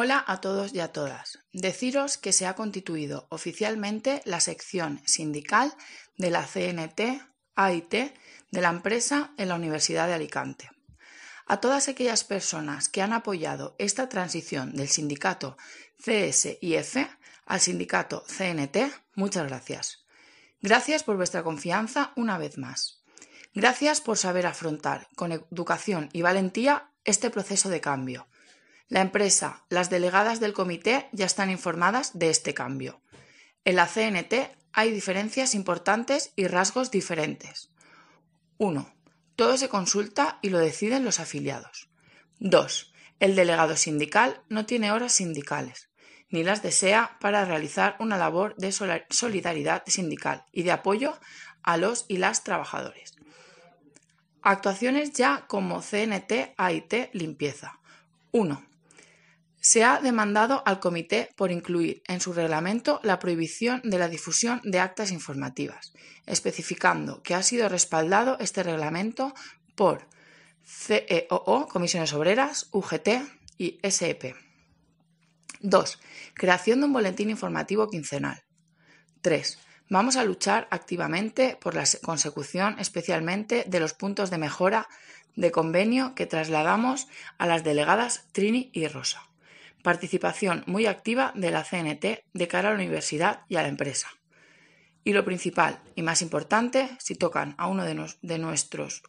Hola a todos y a todas. Deciros que se ha constituido oficialmente la sección sindical de la CNT AIT de la empresa en la Universidad de Alicante. A todas aquellas personas que han apoyado esta transición del sindicato CSIF al sindicato CNT, muchas gracias. Gracias por vuestra confianza una vez más. Gracias por saber afrontar con educación y valentía este proceso de cambio la empresa, las delegadas del comité ya están informadas de este cambio. En la CNT hay diferencias importantes y rasgos diferentes. 1. Todo se consulta y lo deciden los afiliados. 2. El delegado sindical no tiene horas sindicales, ni las desea para realizar una labor de solidaridad sindical y de apoyo a los y las trabajadores. Actuaciones ya como CNT, AIT, limpieza. 1. Se ha demandado al Comité por incluir en su reglamento la prohibición de la difusión de actas informativas, especificando que ha sido respaldado este reglamento por CEOO, Comisiones Obreras, UGT y SEP. 2. Creación de un boletín informativo quincenal. 3. Vamos a luchar activamente por la consecución especialmente de los puntos de mejora de convenio que trasladamos a las delegadas Trini y Rosa participación muy activa de la CNT de cara a la universidad y a la empresa. Y lo principal y más importante, si tocan a uno de, nuestros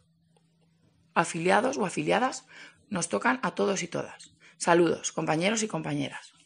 afiliados o afiliadas, nos tocan a todos y todas. Saludos, compañeros y compañeras.